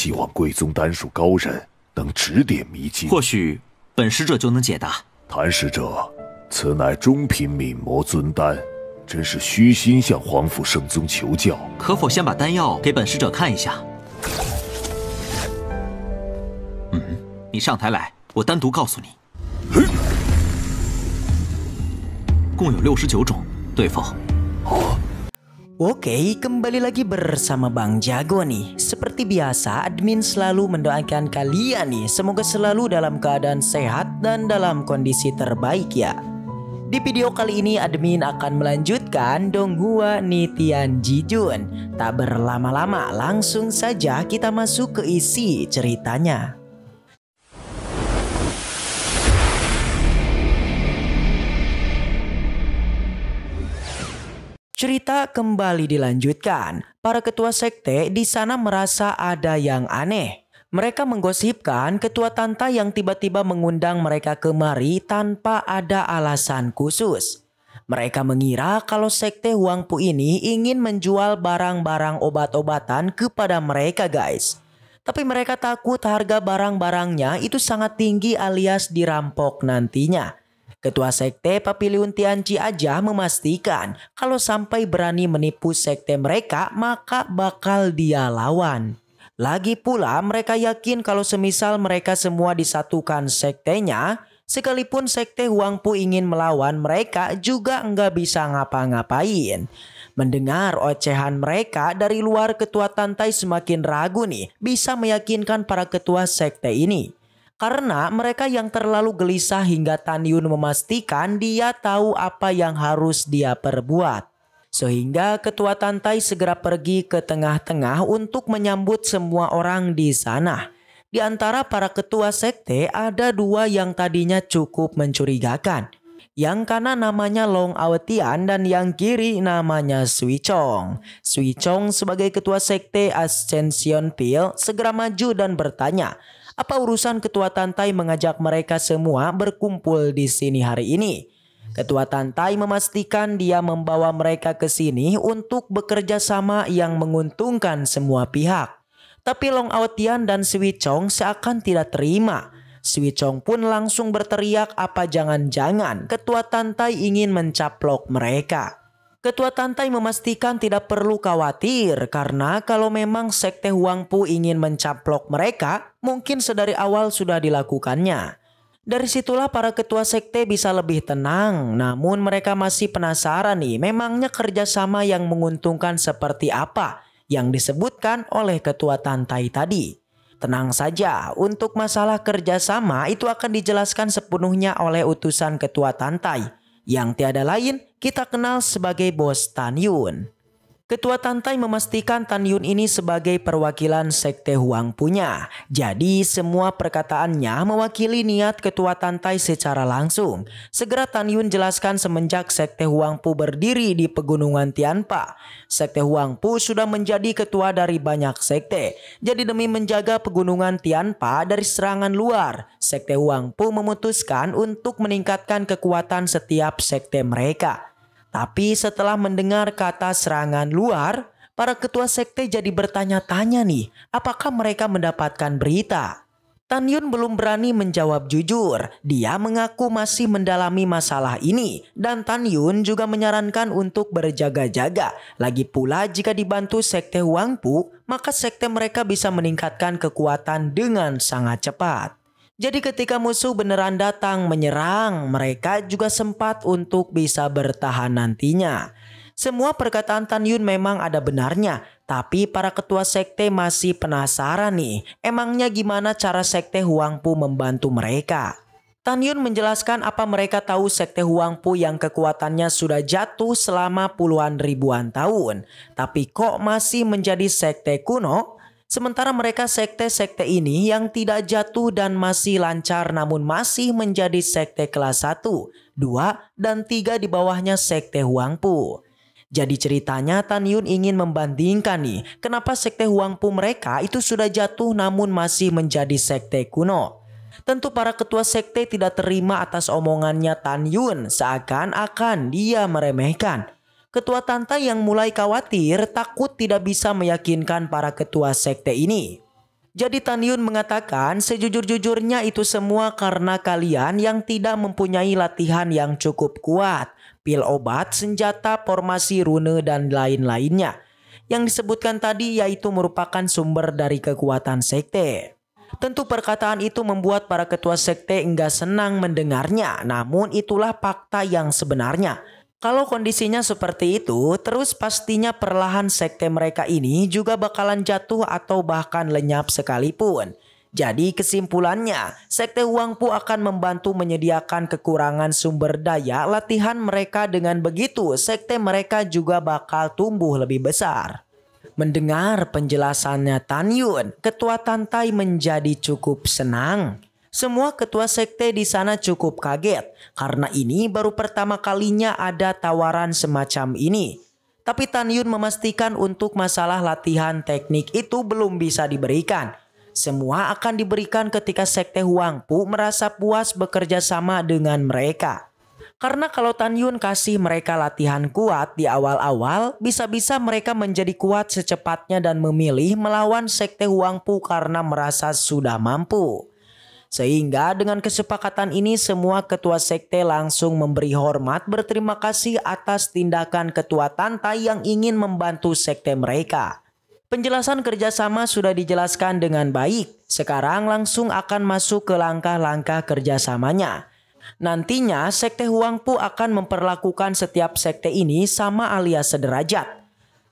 希望贵宗丹术高人能指点迷津，或许本使者就能解答。谭使者，此乃中品敏魔尊丹，真是虚心向皇甫圣宗求教，可否先把丹药给本使者看一下？嗯，你上台来，我单独告诉你。共有六十九种，对否？啊。Oke, kembali lagi bersama Bang Jago nih. Seperti biasa, admin selalu mendoakan kalian nih. Semoga selalu dalam keadaan sehat dan dalam kondisi terbaik ya. Di video kali ini admin akan melanjutkan Donghua Nitian Jijun. Tak berlama-lama, langsung saja kita masuk ke isi ceritanya. Cerita kembali dilanjutkan. Para ketua sekte di sana merasa ada yang aneh. Mereka menggosipkan ketua tanta yang tiba-tiba mengundang mereka kemari tanpa ada alasan khusus. Mereka mengira kalau sekte Huang Pu ini ingin menjual barang-barang obat-obatan kepada mereka guys. Tapi mereka takut harga barang-barangnya itu sangat tinggi alias dirampok nantinya. Ketua Sekte Papiliuntian aja memastikan kalau sampai berani menipu sekte mereka maka bakal dia lawan. Lagi pula mereka yakin kalau semisal mereka semua disatukan sektenya, sekalipun sekte Huang Pu ingin melawan mereka juga nggak bisa ngapa-ngapain. Mendengar ocehan mereka dari luar ketua Tantai semakin ragu nih bisa meyakinkan para ketua sekte ini. Karena mereka yang terlalu gelisah hingga Tan Yun memastikan dia tahu apa yang harus dia perbuat. Sehingga ketua Tantai segera pergi ke tengah-tengah untuk menyambut semua orang di sana. Di antara para ketua sekte ada dua yang tadinya cukup mencurigakan. Yang kanan namanya Long Awetian dan yang kiri namanya Sui Chong. Sui Chong sebagai ketua sekte Ascension Pill segera maju dan bertanya, apa urusan Ketua Tantai mengajak mereka semua berkumpul di sini hari ini? Ketua Tantai memastikan dia membawa mereka ke sini untuk bekerja sama yang menguntungkan semua pihak. Tapi Long Aotian dan Sui Chong seakan tidak terima. Sui Chong pun langsung berteriak apa jangan-jangan ketua Tantai ingin mencaplok mereka. Ketua Tantai memastikan tidak perlu khawatir karena kalau memang Sekte Huang Pu ingin mencaplok mereka, mungkin sedari awal sudah dilakukannya. Dari situlah para ketua sekte bisa lebih tenang, namun mereka masih penasaran nih memangnya kerjasama yang menguntungkan seperti apa yang disebutkan oleh ketua Tantai tadi. Tenang saja, untuk masalah kerjasama itu akan dijelaskan sepenuhnya oleh utusan ketua Tantai yang tiada lain kita kenal sebagai Bos Bostaniun. Ketua Tantai memastikan Tan Yun ini sebagai perwakilan Sekte Huang punya. Jadi semua perkataannya mewakili niat Ketua Tantai secara langsung. Segera Tan Yun jelaskan semenjak Sekte Huang Pu berdiri di Pegunungan Tianpa. Sekte Huang Pu sudah menjadi ketua dari banyak sekte. Jadi demi menjaga Pegunungan Tianpa dari serangan luar, Sekte Huang Pu memutuskan untuk meningkatkan kekuatan setiap sekte mereka. Tapi setelah mendengar kata serangan luar, para ketua sekte jadi bertanya-tanya nih, apakah mereka mendapatkan berita? Tan Yun belum berani menjawab jujur. Dia mengaku masih mendalami masalah ini dan Tan Yun juga menyarankan untuk berjaga-jaga. Lagi pula jika dibantu sekte Huangpu, maka sekte mereka bisa meningkatkan kekuatan dengan sangat cepat. Jadi ketika musuh beneran datang menyerang, mereka juga sempat untuk bisa bertahan nantinya. Semua perkataan Tan Yun memang ada benarnya, tapi para ketua sekte masih penasaran nih, emangnya gimana cara sekte Huangpu membantu mereka? Tan Yun menjelaskan apa mereka tahu sekte Huangpu yang kekuatannya sudah jatuh selama puluhan ribuan tahun, tapi kok masih menjadi sekte kuno? Sementara mereka sekte-sekte ini yang tidak jatuh dan masih lancar namun masih menjadi sekte kelas 1, 2, dan 3 di bawahnya sekte Huangpu. Jadi ceritanya Tan Yun ingin membandingkan nih kenapa sekte Huangpu mereka itu sudah jatuh namun masih menjadi sekte kuno. Tentu para ketua sekte tidak terima atas omongannya Tan Yun seakan-akan dia meremehkan ketua Tanta yang mulai khawatir takut tidak bisa meyakinkan para ketua sekte ini. Jadi Tan Yun mengatakan sejujur-jujurnya itu semua karena kalian yang tidak mempunyai latihan yang cukup kuat, pil obat, senjata, formasi rune, dan lain-lainnya. Yang disebutkan tadi yaitu merupakan sumber dari kekuatan sekte. Tentu perkataan itu membuat para ketua sekte enggak senang mendengarnya, namun itulah fakta yang sebenarnya. Kalau kondisinya seperti itu, terus pastinya perlahan sekte mereka ini juga bakalan jatuh atau bahkan lenyap sekalipun. Jadi kesimpulannya, sekte Wangpu akan membantu menyediakan kekurangan sumber daya latihan mereka dengan begitu sekte mereka juga bakal tumbuh lebih besar. Mendengar penjelasannya Tan Yun, ketua Tantai menjadi cukup senang. Semua ketua sekte di sana cukup kaget karena ini baru pertama kalinya ada tawaran semacam ini. Tapi Tan Yun memastikan untuk masalah latihan teknik itu belum bisa diberikan. Semua akan diberikan ketika sekte Huang Pu merasa puas bekerja sama dengan mereka. Karena kalau Tan Yun kasih mereka latihan kuat di awal-awal, bisa-bisa mereka menjadi kuat secepatnya dan memilih melawan sekte Huang Pu karena merasa sudah mampu. Sehingga dengan kesepakatan ini semua ketua sekte langsung memberi hormat berterima kasih atas tindakan ketua tanta yang ingin membantu sekte mereka. Penjelasan kerjasama sudah dijelaskan dengan baik. Sekarang langsung akan masuk ke langkah-langkah kerjasamanya. Nantinya sekte Huangpu akan memperlakukan setiap sekte ini sama alias sederajat.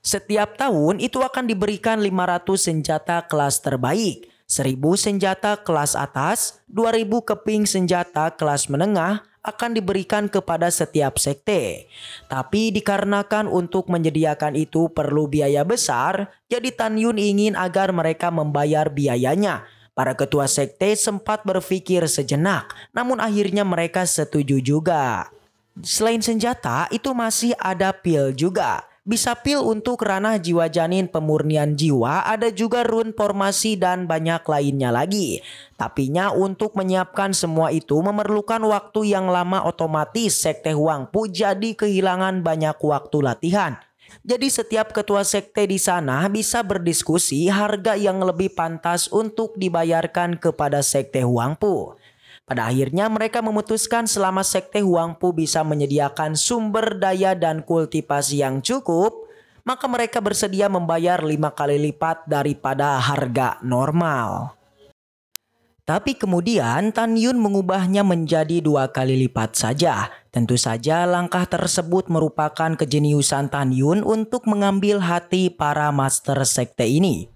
Setiap tahun itu akan diberikan 500 senjata kelas terbaik. 1000 senjata kelas atas, 2000 keping senjata kelas menengah akan diberikan kepada setiap sekte. Tapi dikarenakan untuk menyediakan itu perlu biaya besar, jadi Tan Yun ingin agar mereka membayar biayanya. Para ketua sekte sempat berpikir sejenak, namun akhirnya mereka setuju juga. Selain senjata, itu masih ada pil juga bisa pil untuk ranah jiwa janin pemurnian jiwa, ada juga run formasi dan banyak lainnya lagi. Tapinya untuk menyiapkan semua itu memerlukan waktu yang lama otomatis Sekte Huang Pu jadi kehilangan banyak waktu latihan. Jadi setiap ketua sekte di sana bisa berdiskusi harga yang lebih pantas untuk dibayarkan kepada sekte Huangpu. Pada akhirnya mereka memutuskan selama sekte Huangpu bisa menyediakan sumber daya dan kultivasi yang cukup, maka mereka bersedia membayar lima kali lipat daripada harga normal. Tapi kemudian Tan Yun mengubahnya menjadi dua kali lipat saja. Tentu saja langkah tersebut merupakan kejeniusan Tan Yun untuk mengambil hati para master sekte ini.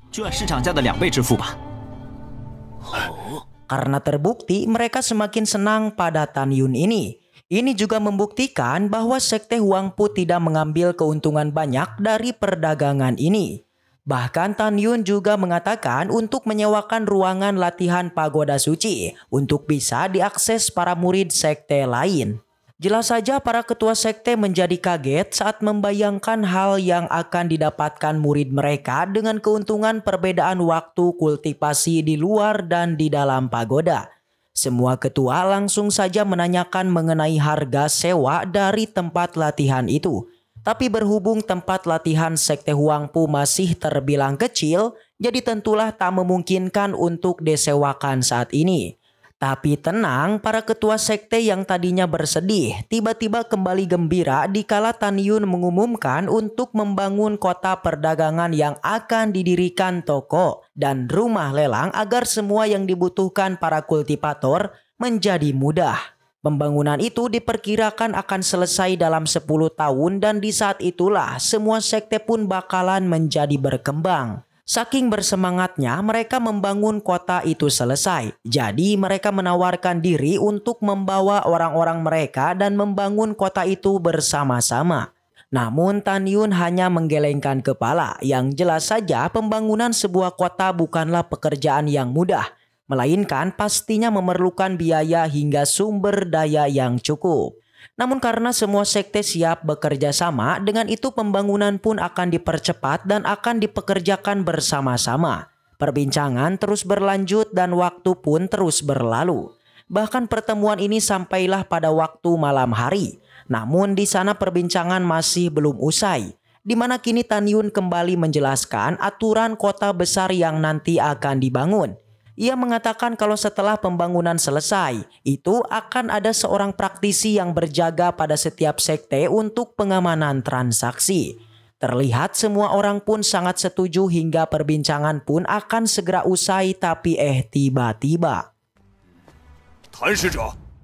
Karena terbukti mereka semakin senang pada Tan Yun ini. Ini juga membuktikan bahwa sekte Huangpu tidak mengambil keuntungan banyak dari perdagangan ini. Bahkan Tan Yun juga mengatakan untuk menyewakan ruangan latihan pagoda suci untuk bisa diakses para murid sekte lain. Jelas saja para ketua sekte menjadi kaget saat membayangkan hal yang akan didapatkan murid mereka dengan keuntungan perbedaan waktu kultivasi di luar dan di dalam pagoda. Semua ketua langsung saja menanyakan mengenai harga sewa dari tempat latihan itu. Tapi berhubung tempat latihan sekte Huangpu masih terbilang kecil, jadi tentulah tak memungkinkan untuk disewakan saat ini. Tapi tenang, para ketua sekte yang tadinya bersedih tiba-tiba kembali gembira dikala Tan Yun mengumumkan untuk membangun kota perdagangan yang akan didirikan toko dan rumah lelang agar semua yang dibutuhkan para kultivator menjadi mudah. Pembangunan itu diperkirakan akan selesai dalam 10 tahun dan di saat itulah semua sekte pun bakalan menjadi berkembang. Saking bersemangatnya, mereka membangun kota itu selesai. Jadi, mereka menawarkan diri untuk membawa orang-orang mereka dan membangun kota itu bersama-sama. Namun Tan Yun hanya menggelengkan kepala yang jelas saja pembangunan sebuah kota bukanlah pekerjaan yang mudah. Melainkan pastinya memerlukan biaya hingga sumber daya yang cukup. Namun karena semua sekte siap bekerja sama, dengan itu pembangunan pun akan dipercepat dan akan dipekerjakan bersama-sama. Perbincangan terus berlanjut dan waktu pun terus berlalu. Bahkan pertemuan ini sampailah pada waktu malam hari. Namun di sana perbincangan masih belum usai di mana kini Tan Yun kembali menjelaskan aturan kota besar yang nanti akan dibangun. Ia mengatakan kalau setelah pembangunan selesai, itu akan ada seorang praktisi yang berjaga pada setiap sekte untuk pengamanan transaksi. Terlihat semua orang pun sangat setuju hingga perbincangan pun akan segera usai tapi eh tiba-tiba.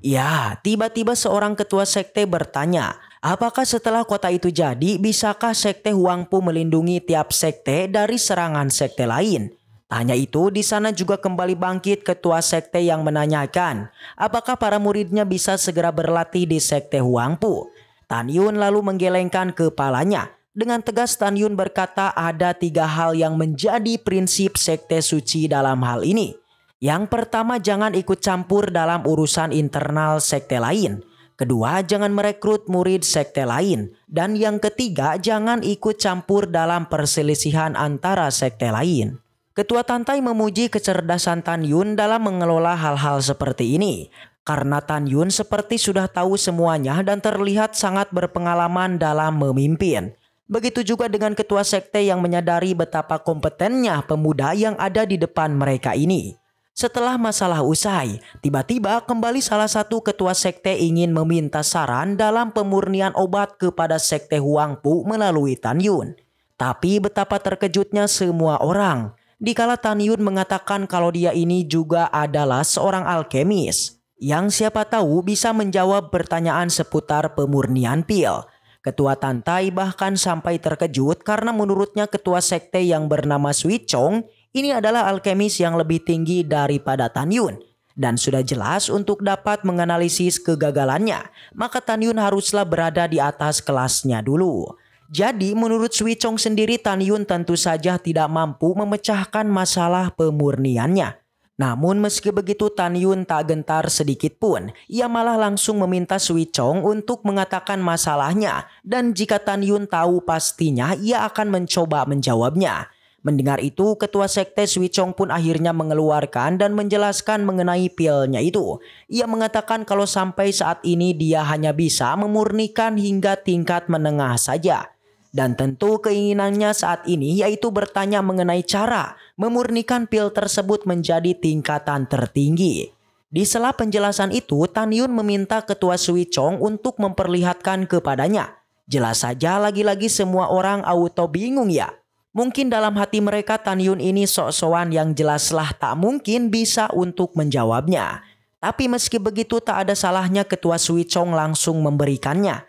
Ya, tiba-tiba seorang ketua sekte bertanya, apakah setelah kota itu jadi bisakah sekte Huangpu melindungi tiap sekte dari serangan sekte lain? Tak hanya itu, di sana juga kembali bangkit ketua sekte yang menanyakan apakah para muridnya bisa segera berlatih di sekte Huangpu. Tan Yun lalu menggelengkan kepalanya. Dengan tegas Tan Yun berkata ada tiga hal yang menjadi prinsip sekte suci dalam hal ini. Yang pertama jangan ikut campur dalam urusan internal sekte lain. Kedua, jangan merekrut murid sekte lain. Dan yang ketiga, jangan ikut campur dalam perselisihan antara sekte lain. Ketua Tantai memuji kecerdasan Tan Yun dalam mengelola hal-hal seperti ini. Karena Tan Yun seperti sudah tahu semuanya dan terlihat sangat berpengalaman dalam memimpin. Begitu juga dengan ketua sekte yang menyadari betapa kompetennya pemuda yang ada di depan mereka ini. Setelah masalah usai, tiba-tiba kembali salah satu ketua sekte ingin meminta saran dalam pemurnian obat kepada sekte Huangpu melalui Tan Yun. Tapi betapa terkejutnya semua orang dikala Yun mengatakan kalau dia ini juga adalah seorang alkemis yang siapa tahu bisa menjawab pertanyaan seputar pemurnian pil. Ketua Tantai bahkan sampai terkejut karena menurutnya ketua sekte yang bernama Sui Chong ini adalah alkemis yang lebih tinggi daripada Tan Yun Dan sudah jelas untuk dapat menganalisis kegagalannya, maka Tan Yun haruslah berada di atas kelasnya dulu. Jadi menurut Sui Chong sendiri Tan Yun tentu saja tidak mampu memecahkan masalah pemurniannya. Namun meski begitu Tan Yun tak gentar sedikit pun, ia malah langsung meminta Sui Chong untuk mengatakan masalahnya dan jika Tan Yun tahu pastinya ia akan mencoba menjawabnya. Mendengar itu, ketua sekte Sui Chong pun akhirnya mengeluarkan dan menjelaskan mengenai pilnya itu. Ia mengatakan kalau sampai saat ini dia hanya bisa memurnikan hingga tingkat menengah saja. Dan tentu keinginannya saat ini yaitu bertanya mengenai cara memurnikan pil tersebut menjadi tingkatan tertinggi. Di sela penjelasan itu, Tan Yun meminta ketua Sui Chong untuk memperlihatkan kepadanya. Jelas saja lagi-lagi semua orang auto bingung ya. Mungkin dalam hati mereka Tan Yun ini sok-sokan yang jelaslah tak mungkin bisa untuk menjawabnya. Tapi meski begitu tak ada salahnya ketua Sui Chong langsung memberikannya.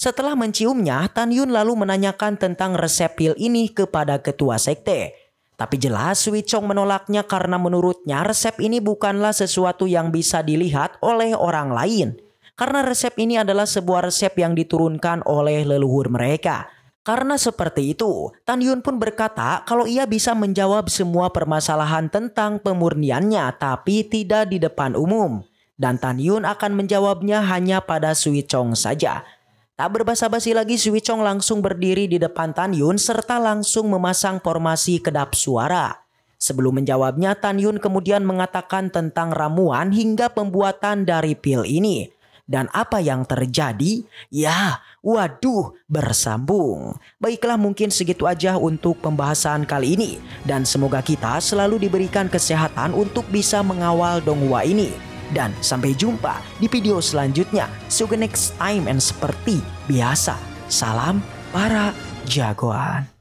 Setelah menciumnya, Tan Yun lalu menanyakan tentang resep pil ini kepada ketua sekte. Tapi jelas Sui Chong menolaknya karena menurutnya resep ini bukanlah sesuatu yang bisa dilihat oleh orang lain. Karena resep ini adalah sebuah resep yang diturunkan oleh leluhur mereka. Karena seperti itu, Tan Yun pun berkata kalau ia bisa menjawab semua permasalahan tentang pemurniannya tapi tidak di depan umum. Dan Tan Yun akan menjawabnya hanya pada Sui Chong saja. Tak berbasa-basi lagi, Suwicong langsung berdiri di depan Tan Yun serta langsung memasang formasi kedap suara. Sebelum menjawabnya, Tan Yun kemudian mengatakan tentang ramuan hingga pembuatan dari pil ini. Dan apa yang terjadi? Ya, waduh, bersambung. Baiklah mungkin segitu aja untuk pembahasan kali ini. Dan semoga kita selalu diberikan kesehatan untuk bisa mengawal Donghua ini. Dan sampai jumpa di video selanjutnya. See you next time and seperti biasa, salam para jagoan.